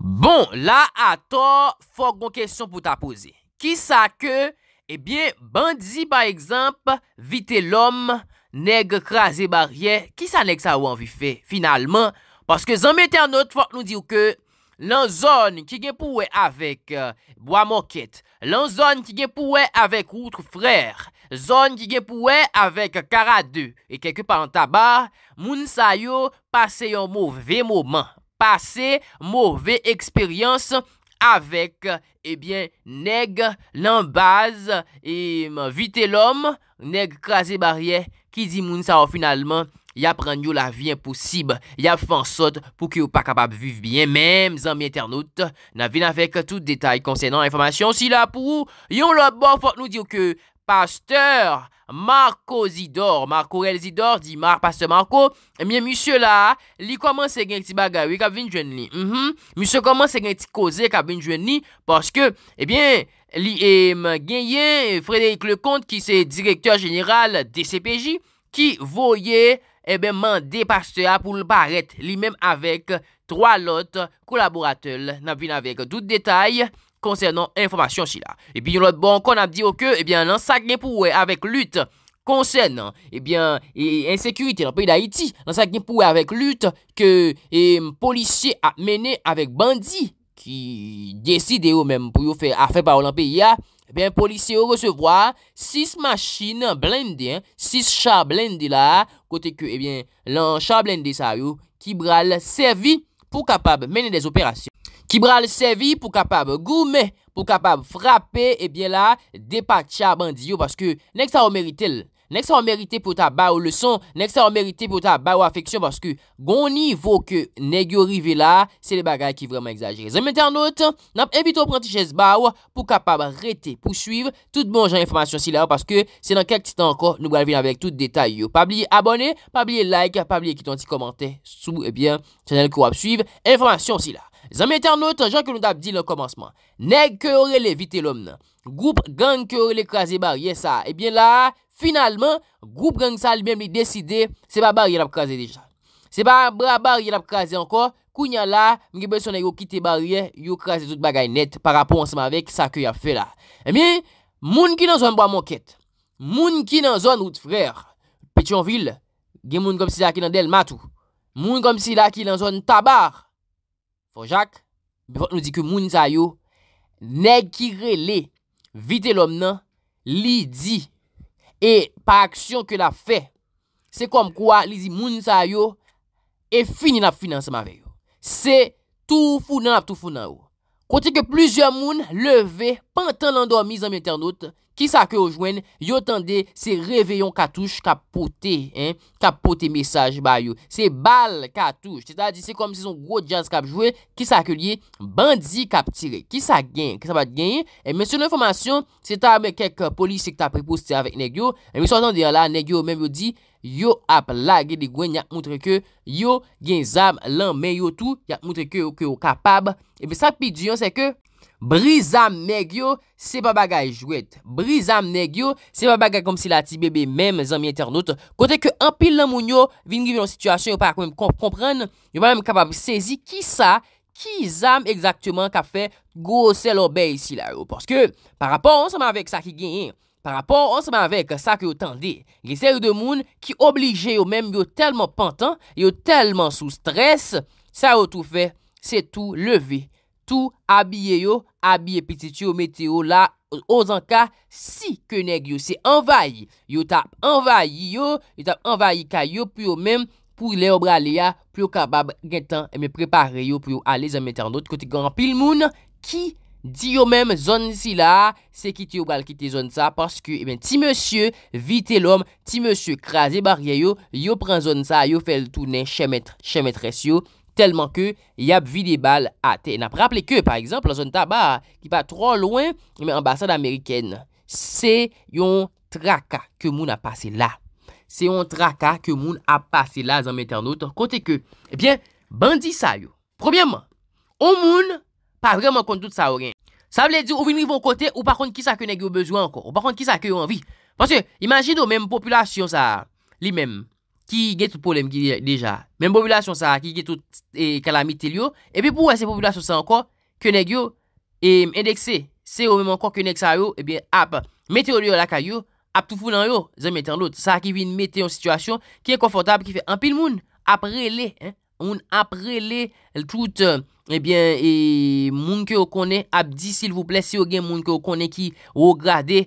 Bon, la ato, fok bon kesyon pou ta pose. Ki sa ke, ebyen, bandzi par ekzamp, vite lom, neg krasi barye, ki sa neg sa ou anvi fe? Finalman, paske zanmete anot fok nou diw ke, lan zon ki genpouwe avek euh, boamoket, lan zon ki genpouwe avek outre frer, zon ki genpouwe avek karade, e keke pa an taba, moun sayo pase yon mou ve mouman. Pase, mouvè eksperyans avèk, ebyen, eh neg l'anbaz, e mm, vite l'om, neg krasè barye, ki di moun sa ou oh, finalman, ya pran yo la vye imposib, ya fansot pou ki yo pa kapab vive byen, mèm, zanmye ternout, na vin avèk tout detay konsenant informasyon si la pou, yon la bo fok nou diyo ke pasteur, Marco Zidor, Marco El Zidor, di Marco Pastor Marco, miye misyo la, li koman se gen ti bagaywe kap vin jwen li, mhm, misyo koman se gen ti koze kap vin jwen li, paske, ebyen, eh li em genyen Frédéric Lecomte, ki se direktor jeneral DCPJ, ki voye, ebyen, eh mande Pasteur pou l'paret li menm avek 3 lot kolaboratel, na vin avek dout detay, koncernon informasyon si la. E pi yon lot bon kon ap diyo ke, ebyen, eh lansak non, gen pouwe avèk lüt koncernon, ebyen, eh e insèkuitè nan peyi d'Haïti, lansak gen pouwe avèk lüt ke polisye ap mène avèk bandi ki deside yo mèm pou yo fè a fè pa ou lan peyi ya, ebyen, polisye yo resevoa sis machin blendi, sis char blendi la, kote ke, ebyen, lan char blendi sa yo ki bral servi pou kapab mène des operasyon. Ki bral sevi pou kapab goume, pou kapab frape, ebyen la, depak tcha bandi yo. Paske nek sa o merite pou ta ba ou leson, nek sa o merite pou ta ba ou afeksyon. Paske gouni vok negyo rive la, se de bagay ki vreman exagere. Zanmete anote, nap evito pranti chez ba ou pou kapab rete pou suiv. Tout bon jan informasyon si la, paske se nan kek titan anko, nou bral vin avek tout detay yo. Pabliye abone, pabliye like, pabliye kiton ti komante sou, ebyen, chanel kou ap suiv, informasyon si la. Zanmete an nou tanjan ke nou dap di nan komansman. Neg ke ore levite lom nan. Goup gang ke ore lekraze barye sa. Ebyen eh la, finalman, goup gang sa lmèm li deside, se ba barye lap kraze deja. Se ba barye lap kraze anko, kounya la, mge beso nan yo kite barye, yo kraze tout bagay net, parapon anseman vek sa ke ya fe la. Ebyen, eh moun ki nan zon bo a moket. Moun ki nan zon oud freyar. Petyonvil, gen moun kom si zaki nan del matou. Moun kom si laki nan zon tabar. Fonjak, nou di ke moun sa yo, neg kire le, vite lom nan, li di, e pa aksyon ke la fe, se kom kwa, li di moun sa yo, e fini la finanseman ve yo. Se tou founan ap tou founan yo. Kote ke pluzyon moun leve, pantan landor mi zanm internot, ki sa akye ou jwen, yo tende se reveyon katouj kap pote, kap pote mesaj ba yo. Se bal katouj, se ta di se kom se son go jans kap jwen, ki sa akye liye, bandi kap tire, ki sa gen, ki sa bat genye. E eh, men se nou informasyon, se ta ame kek euh, polisi ki ta preposte avek negyo, e eh, men se otan di ala, negyo men yo di, Yo ap lage di gwen ya moutre ke yo gen zam lan men yo tou ya moutre ke yo ke yo kapab. Ebe sa pi diyon se ke bri zam neg yo se pa bagay jwet. Bri zam neg yo se pa bagay kom si la ti bebe menm zami internet. Kote ke an pil lan moun yo vin givyo yon situasyon yo pa akomem kompran. Yo pa akomem kapab sezi ki sa ki zam ekzaktman ka fe gose lobe yisi la yo. Poske parapon seman vek sa ki genyen. Par rapport, on se m'avek sa ki yo tende. Gesey yo de moun ki oblije yo menm yo telman pantan, yo telman sou stres, sa yo tou fe, se tou leve. Tou abye yo, abye pitit yo, mete yo la, ozan ka, si ke neg yo se envayi. Yo tap envayi yo, yo tap envayi ka yo, pou yo menm pou leo brale ya, pou yo kabab gen tan eme prepare yo pou yo ale zanmete anot. Koti gran pil moun ki envayi. Di yo menm zon si la, se kiti yo bal kiti zon sa, paske eh ti monsye vite lom, ti monsye kraze barye yo, yo pren zon sa, yo fel tounen chemetres yo, telman ke yap vide bal ate. Na praple ke, par exemple, la zon ta ba, ki pa tro loen, yon eh mwen ambasade Ameriken, se yon traka ke moun apase la. Se yon traka ke moun apase la, zanmete anot, kote ke, ebyen, eh bandi sa yo. Probyeman, o moun, pa vreman kontout sa oryen, Sa vle di ou vinivon kote ou pa konde ki sa konek yo bezwa ankon, ou pa konde ki sa konek yo anvi. Pansye, imagine ou menm populasyon sa li menm ki ge tout polem ki deja, menm populasyon sa ki ge tout kalamite li yo, epi pou wè se populasyon sa ankon, konek yo, endekse, se ou menm ankon konek sa yo, ap meteo li yo laka yo, ap toufou nan yo, zan meten lout. Sa ki vin meten yon situasyon ki e konfortab ki fe anpil moun, ap rele. Eh e, moun aprele tout, ebyen, moun ki yo konen ap di, sil vou ples, si yo gen moun ki yo konen ki yo grade,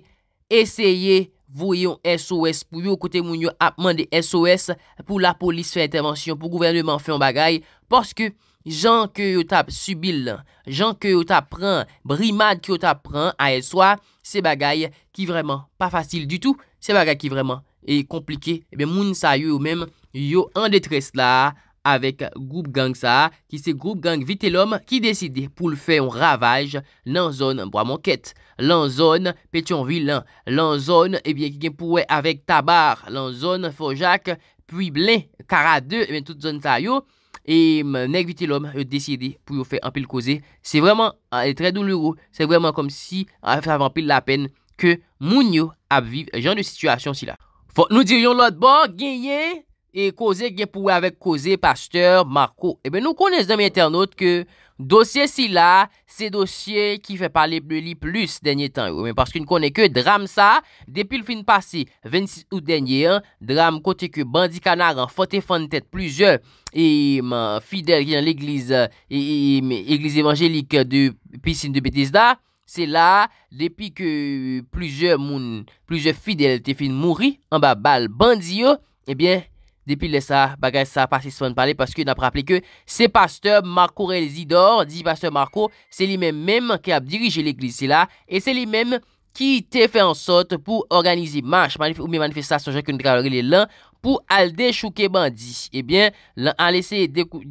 eseye voyon SOS pou yo kote moun yo apman de SOS pou la polis fey intervensyon, pou gouvernement feyon bagay, porske jan ke yo tap subil, jan ke yo tap pran, brimad ki yo tap pran a eswa, se bagay ki vreman pa fasil du tout, se bagay ki vreman e komplike, ebyen moun sa yo ou menm yo an detres la a. Avèk goup gang sa, ki se goup gang vite lòm ki deside pou lò fè yon ravaj nan zon bramon ket. Lan zon, pet yon vilan, lan zon, ebyen eh ki gen pou wè avèk tabar, lan zon, fò jak, pwi blè, kara 2, ebyen eh tout zon sa yo. E menèk vite lòm, yon deside pou yon fè anpil koze. Se vèman, an e tre dou lò, se vèman kom si an fè anpil la pen, ke moun yo ap viv jan de situasyon si la. Fò, nou diryon lòt bon, genye! e koze gen pou avek koze pasteur Marco. Ebe nou konez dame internaut ke dosye si la se dosye ki fe pale li plus denye tan. Ou men e paske nou koneke dram sa. Depi l fin pasi 26 out denye an dram kote ke bandi kanar an fote fante pluje. Eman fidel gen l e, e, eglize eglize evanjelik de pisine de Betisda. Se la depi ke pluje pluje fidel te fin mouri an ba bal bandi yo. Eben Depi lè sa bagaj sa patis fan pale, paske nan praple ke se pasteur Marco Rezidor, di pasteur Marco, se li men men ke ap dirije l'Eglise la, e se li men ki te fe ansot pou organize manche, ou mi manifestasyon jè ke nou dekalore lè lan, pou al dechouke bandi. Ebyen, eh an lè se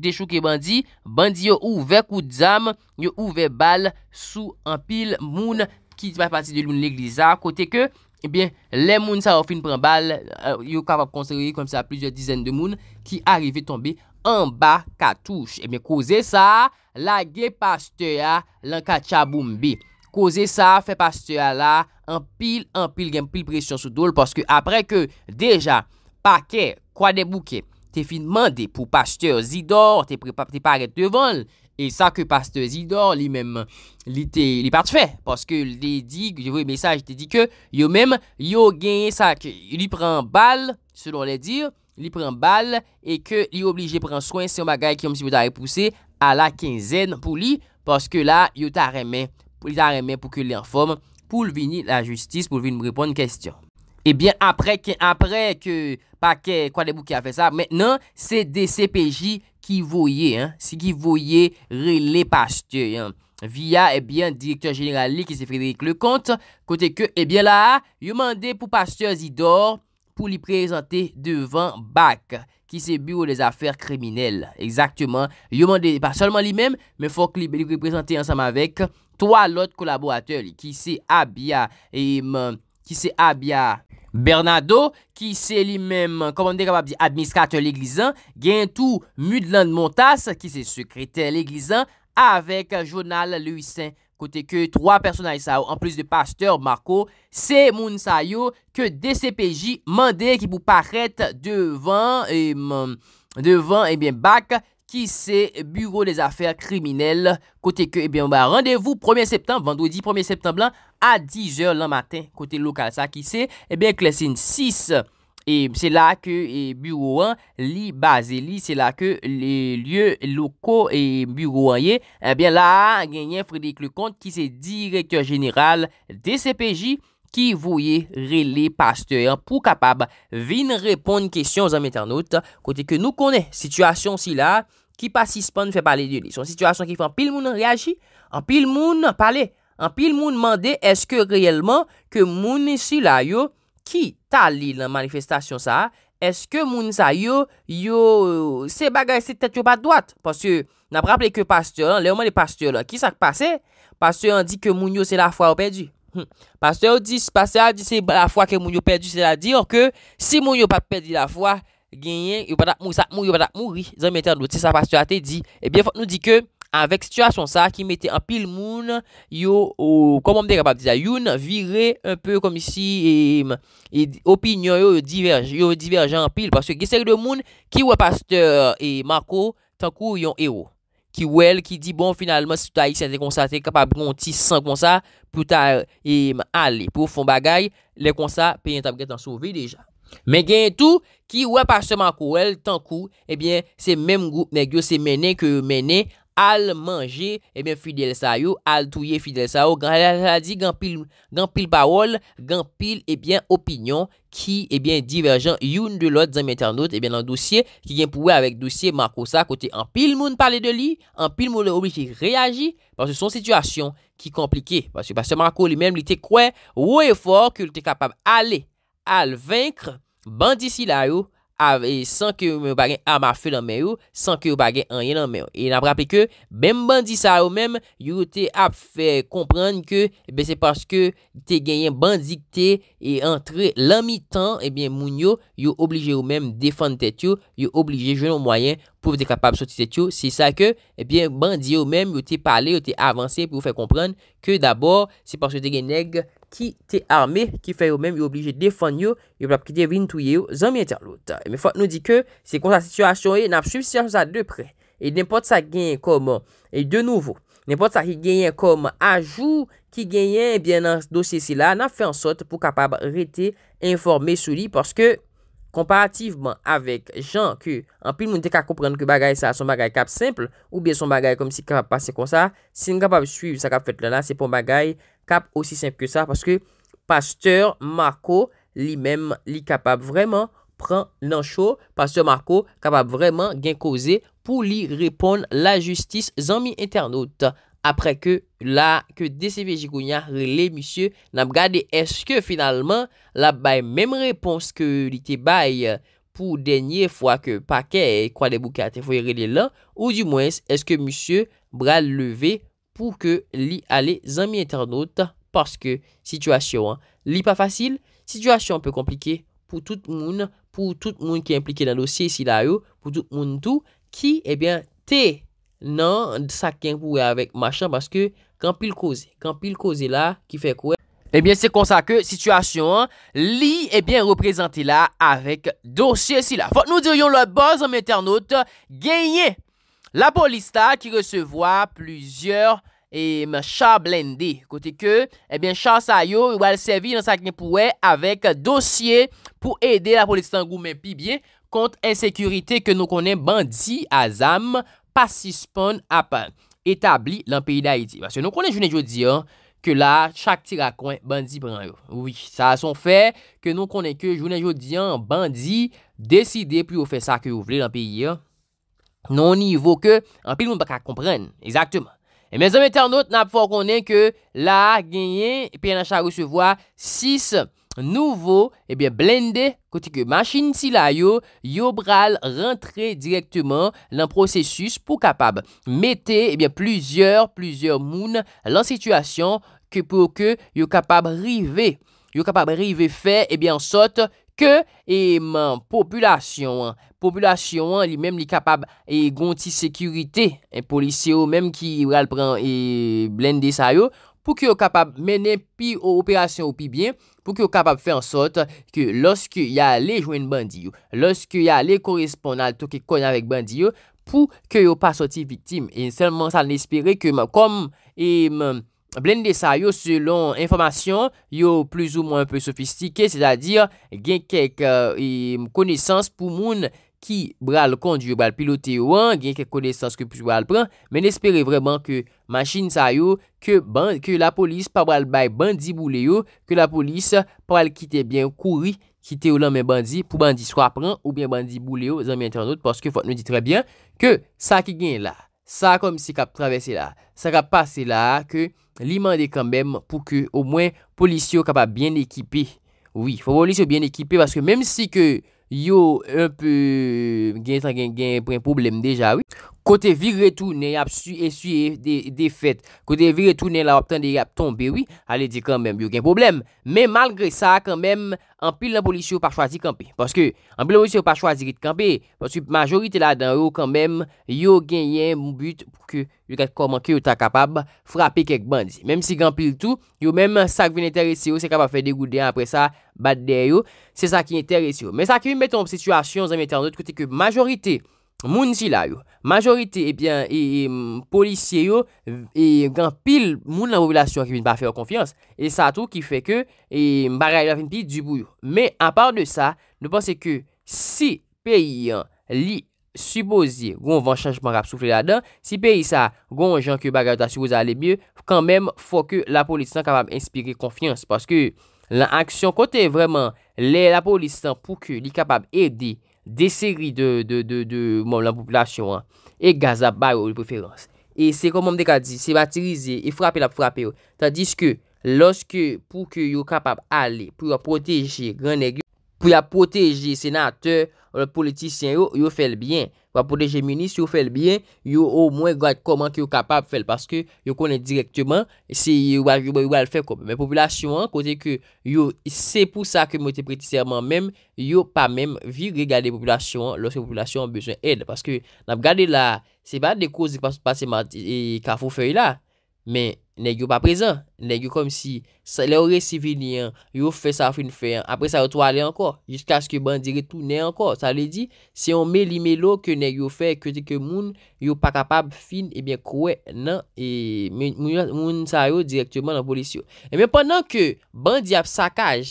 dechouke bandi, bandi yo ouve kout zam, yo ouve bal, sou an pil moun, ki di pati de loun l'Eglise la, kote ke... Ebyen, le moun sa ou fin pren bal, euh, yon ka va konserri kom sa plizye dizen de moun ki arive tombe an ba katouche. Ebyen, kouze sa, la ge paste ya lan ka tchaboum bi. Kouze sa, fe paste ya la, an pil, an pil, gen pil presyon sou dol. Poske apre ke deja, pake, kwa de bouke, te fin mande pou paste ya zidor, te pare te venl. E sa ke paste Zidor li mem li te li pati fe. Paske li di, jivou yi mesaj, li di ke yo mem, yo genye sa ke li pren bal, selon li dir, li pren bal. E ke li oblije pren soin se yon bagay ki yon si mou ta repouse a la kinzen pou li. Paske la, yo ta remen pou li ta remen pou ke li enfome pou l vini la justis, pou l vini mou repon de kestyon. E eh bien, apre ke, apre ke, pa ke, kwa de bou ki a fe sa, menen, se de CPJ genye. Si ki voye, si ki voye le pasteur. Viya, ebyen, eh direktor generali ki se Frédéric Lecomte, kote ke, ebyen eh la, yo mande pou pasteur Zidor pou li prezante devan BAC, ki se Bureau des Affaires Criminels. Exactement, yo mande, pa solman li menm, men fok li prezante ansam avek, toalot kolaboratel ki se ABIA, ebyen, ki se ABIA. Bernado, ki se li menm komande kapap di administrate l'eglizan, Gintou Mudlan Montas, ki se sekrete l'eglizan, avek Jounal Louis Saint. Kote ke 3 personay sa yo, en plis de Pasteur Marco, se moun sa yo ke DCPJ mande ki pou parete devan e eh bien Bakke. Qui c'est Bureau des Affaires criminelles, côté que eh bien va rendez-vous 1er septembre, vendredi 1er septembre à 10h le matin, côté local. Ça qui c'est, eh bien, klesin 6, et c'est là que et eh, Bureau 1 li basé c'est là que que les lieux locaux et Bureau 1 eh là là y Frédéric Lecomte, qui c'est directeur général des CPJ, ki vouye rele pasteur, pou kapab vin repon kestyon zan metanout, kote ke nou konen sitwasyon si la, ki pasispan fè pale di li. Son sitwasyon ki fè an pil moun reagi, an pil moun pale, an pil moun mande eske reyelman ke moun si la yo ki tali nan manifestasyon sa, eske moun sa yo yo se bagay se tet yo pat doat, paske nan praple ke pasteur lan, lewman le pasteur lan, ki sa kpase? Pasteur an di ke moun yo se la fwa ou pedi. Hmm. Pasteur a di se la fwa ke moun yo perdi se la di an ke si moun yo pa perdi la fwa genyen yo patak moun sa moun yo patak moun ri zan mette an do ti sa pasteur a te di. Ebyen eh fote nou di ke avek situasyon sa ki mette an pil moun yo ou komon mde kapab dizayoun vire un peu komisi e opinyon yo diverge an pil parceu gisek de moun ki wè pasteur e mako tankou yon ero. Ki wèl ki di bon finalman si ta yi sa de konsa te kapab kon ti san konsa Plou ta yi e, ale pou fon bagay Le konsa pe yon tabget an sovi deja Men gen tou ki wè pa seman kou wèl Tan kou ebyen se menen kou menen al manje, ebyen fidel sa yo, al touye fidel sa yo, gan la la di, gan pil bawol, gan pil, ebyen, opinyon, ki, ebyen, diverjan youn de lot zanmye ternot, ebyen, lan dosye, ki gen pouwe avek dosye Marco sa, kote an pil moun pale de li, an pil moun le oblike reagi, parce son situasyon ki komplike, parce parce Marco li men, li te kwen ou efor ki l te kapab ale al venk bandi si la yo, av e san ke yo bagen ama fe nan men yo, san ke yo bagen an yen nan men yo. E nan prape ke, bem bandi sa yo men, yo te ap fe kompran ke, ebe se paske te genyen bandi ke te, e entre lami tan, ebyen moun yo, yo oblije yo men defan tet yo, yo oblije jwen yo mwayen pou de kapap soti tet yo. Se sa ke, ebyen bandi yo men, yo te pale, yo te avanse pou fe kompran, ke dabor, se paske te genyen neg, Ki te arme, ki fè yo mèm, yo oblije defon yo, yo blab ki te vintou yo, zanmye ter lout. E mè fòt nou di ke, se kon sa situasyon yo, e, nan ap suiv siyans a de pre. E nèpot sa genye kom, e de nouvo, nèpot sa ki genye kom ajou, ki genye, e eh bè nan dosye si la, nan fè ansot pou kapab rete informe sou li, porske, komparativeman avek jan ki, anpil moun te ka komprende ki bagay sa, son bagay kap simple, ou bè son bagay kom si kap ap pase kon sa, si nè kap ap suiv sa kap fèt lè la, se pon bagay, kap osi semp ke sa, paske Pasteur Marco li men li kapap vreman pran nan chou, Pasteur Marco kapap vreman gen koze pou li repon la justis zanmi internaut. Apre ke la, ke desi vejikounya rele, misye nan brade, eske finalman la bay mem repons ke li te bay pou denye fwa ke pake kwa debou kate, fwe rele lan, ou di mwen eske misye brade leve pou ke li ale zami internaute paske situasyon. Li pa fasil, situasyon anpe komplike pou tout moun, pou tout moun ki implike nan dosye si la yo, pou tout moun tou ki eh te nan sakken pou e avek machan paske kan pil koze, kan pil koze la ki fe kwe. Ebyen eh se konsa ke situasyon li ebyen eh reprezenti la avek dosye si la. Fote nou diryon la boz zami internaute genye paske La polista ki resevoa pluzyor e mcha blendi. Kote ke, ebyen chan sayo ou al sevi nan sakne pouwe avèk dosye pou ede la polista an goumen pi bie kont ensekurite ke nou konen bandi azam pasispon apan. Etabli lan peyi da iti. Basse nou konen jounen joudian ke la chak tira kwen bandi pran yo. Ouwi, sa son fè ke nou konen ke jounen joudian bandi deside pi ou fe sak yo vle lan peyi yo. Non nivou ke anpil moun baka kompren, exacteman. Emen zanmete anot, nan ap fò konen ke la genyen, epi anachan ou se vwa, sis nouvo, eben blendè, koti ke masin si la yo, yo bral rentre direkteman, nan prosesus pou kapab, metè, eben plizyeur, plizyeur moun, lan situasyon, ke pou ke yo kapab rive, yo kapab rive fe, eben sot, yo kapab rive, ke, e, man, populasyon an, populasyon an, li mem li kapab e gonti sekurite, e, polisyon an, mem ki, yal pran, e, blende sa yo, pou ki yo kapab menen pi operasyon ou pi bien, pou ki yo kapab fe ansot, ke, loske ya le jwen bandi yo, loske ya le korespondal to ke konyan vek bandi yo, pou ki yo pa soti vitim, e, selman san espere ke, man, kom, e, man, Blende sa yo selon informasyon, yo plus ou moun un peu sofistike, se da dir gen kek koneysans pou moun ki bral kondi yo bral pilote yo an, gen kek koneysans ke plus bral pran, men espere vreman ke masjin sa yo, ke la polis pa bral bay bandi bou le yo, ke la polis pa bral kite bien kouri, kite ou lan men bandi pou bandi swa pran ou ben bandi bou le yo, zan men tan not, paske fote nou ditre bien, ke sa ki gen la. Sa kom si kap travese la. Sa kap pase la ke li mande kanbem pou ke ou mwen polisyo kap ap bien ekipi. Oui, pou polisyo bien ekipi. Baske menm si ke yo unpe gen tan gen gen pou en problem deja, oui. Kote virre tou ne yap su esuye defet. Kote virre tou ne la wap tan de yap tombe. Oui, alè di kanmèm, yo gen problem. Men malgre sa, kanmèm, anpil l'ambolisyon pa chwazi kampe. Paske, anpil l'ambolisyon pa chwazi kit kampe. Paske, majorite la dan yo, kanmèm, yo genyen mou but pou ke yo kat komanke yo ta kapab frape kek bandi. Menm si ganpil tou, yo menm sa kwen interese yo, se kapap fe degoude an apre sa, bat de yo. Se sa ki interese yo. Men sa ki yon met ton situasyon, zan met anot, kote ke majorite... Moun si la yo, majorite eh e bien Polisye yo e, Gan pil moun la vopilasyon Ki vin pa feyo konfians E sa tou ki fe ke bagay la fin pi Di bou yo, men a par de sa Ne panse ke si peyi Li suposye Gon van chanjman rap soufle la dan Si peyi sa gon jan ke bagay ta suposye ale byo Kan men fo ke la polis San kapab inspire konfians Paske la aksyon kote vreman La polis san pou ke li kapab edi Deseri de moun la poplasyon. E gaz ap bayou. E se kom moun dek a di. Se batilize. E frapi la frapi. Tadi se ke. Lorske pou ke yo kapap ale. Pou a proteji. Pou ya proteje senate, politisyen yo, yo fel byen. Wa proteje menis, yo fel byen, yo ou mwen gade koman ki yo kapab fel. Paske yo konen direktman, se yo wale fel koman. Men populasyon, kote ke yo, se pou sa kemote pretisyenman men, yo pa men vir gade populasyon, loske populasyon an beswen ed. Paske nan gade la, se ba de kouzi pasi mati, ka e, fou fey la. Men, neg yo pa prezen, neg yo kom si, le yo resevi ni an, yo fe sa fin fe an, apre sa yo to ale anko, jiska aske bandi re tou ne anko. Sa le di, se yon me li me lo ke neg yo fe, kete ke moun, yo pa kapab fin, ebyen kowe nan, e moun sa yo direktyonman an polisyon. Ebyen, penan ke bandi ap sakaj,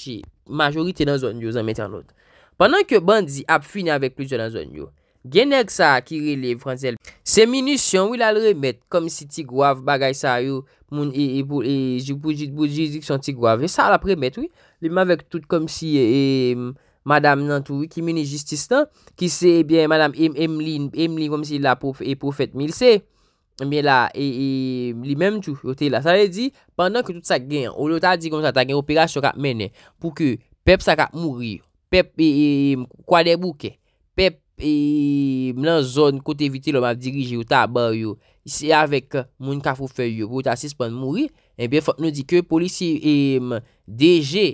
majorite nan zon yo, zan metan anot, penan ke bandi ap fin avek plujo nan zon yo, genèk sa kire lè fransèl. Se minisyon, wè la lè mèt, kom si Tigwav bagay sa yo, moun e, e, e, jiboujid, jiboujidik son Tigwav, e sa la pre mèt, wè, lè mè vèk tout kom si, e, e, Madame Nantou, wè, ki mène justistan, ki se, e, bè, Madame Emeline, Emeline kom si la profète, e, milse, mè la, e, e, li mèm tou, yo te la. Sa lè di, pandan ke tout sa gen, ou lè ta di kom sa ta gen, operasyon ka mène, pou ke pep sa ka mouri, pep, e, e, kwa de bouke, pe pe m lan zon kote vite lom ap dirije ou ta abay yo, se avek moun ka fo fe yo, pou ta asis pan mouri, e bie fote nou di ke polisi e m deje,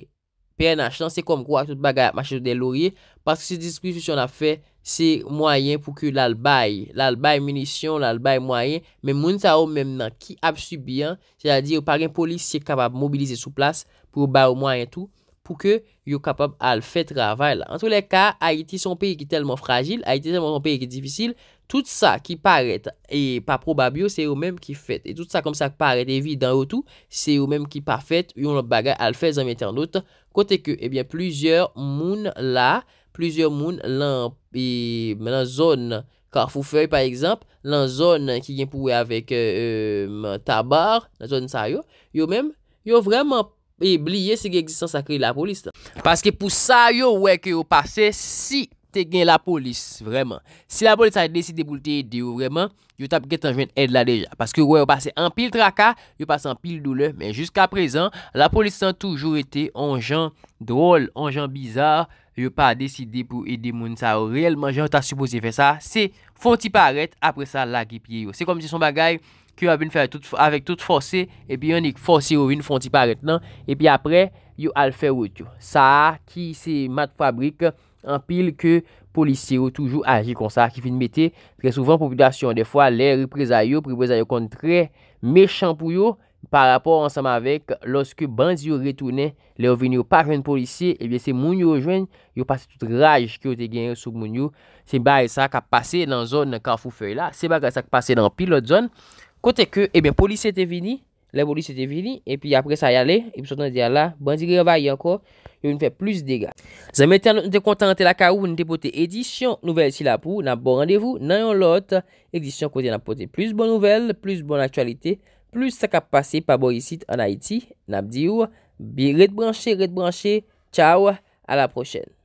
pe yon achan se kom kwa tout bagay ap mache sou de lorye, paske se diskrifisyon ap fe, se mwayen pou ke lalbay, lalbay munisyon, lalbay mwayen, men moun ta ou menm nan ki ap subiyan, se la di ou par gen polisiye kapap mobilize sou plas, pou bay ou mwayen tou, pou ke yon kapab al fet ravay la. En tout le ka, Haiti son peyi ki telman fragil, Haiti son peyi ki divisil, tout sa ki paret, e pa probabyo, se yon menm ki fet. E tout sa kom sa paret evi dan wotou, se yon menm ki pa fet, yon bagay al fet zanmeten wot. Kote ke, ebyen, eh plizye moun la, plizye moun lan, e, menan zon, karfou fey, par ekzamp, lan zon ki gen pou we avik, euh, tabar, lan zon sa yo, yon menm, yon vreman, E bliye se gen eksistans a kri la polis. Paske pou sa yo wey ke yo pase si te gen la polis. Vreman. Si la polis a deside pou te edi yo vreman. Yo tap gen tanjwen edla deja. Paske yo wey yo pase an pil traka. Yo pase an pil doule. Men jusqu aprezan la polis san toujou ete an jan drol. An jan bizar. Yo pa deside pou edi moun sa. Yo reyelman jan ta suposye fe sa. Se fon ti paret apre sa la ki piye yo. Se kom se son bagay. Kyo a bin fè avèk tout fòsè, epi yon nè fòsè yon vin fònti parèt nan, epi apre, yon al fè wòt yon. Sa ki se mat fabrik, an pil ke polisye yon toujou agi kon sa, ki fin metè, kè souvan populasyon. De fwa, lè repreza yon, repreza yon kon trè mechan pou yon, par rapport ansam avèk lòske bandz yon retounè, lè yon vin yon pa jen polisye, epi se moun yon jwen, yon passe tout raj kyo te gen sou moun yon, se ba yon sa ka pase nan zon nan ka fòfè yon la, se Kote ke, ebe, eh polis ete vini, le polis ete vini, epi apre sa yale, epi sotan diya la, bandi revaye anko, yon fè plus dega. Zanmète, nou te kontante la ka ou, nou te pote edisyon nouvel si la pou, nan bon randevou, nan yon lot, edisyon kote nan pote plus bon nouvel, plus bon aktualite, plus sakap pase pa bo yisit an Haiti, nan bi di ou, bi redbranche, redbranche, chaw, a la prochen.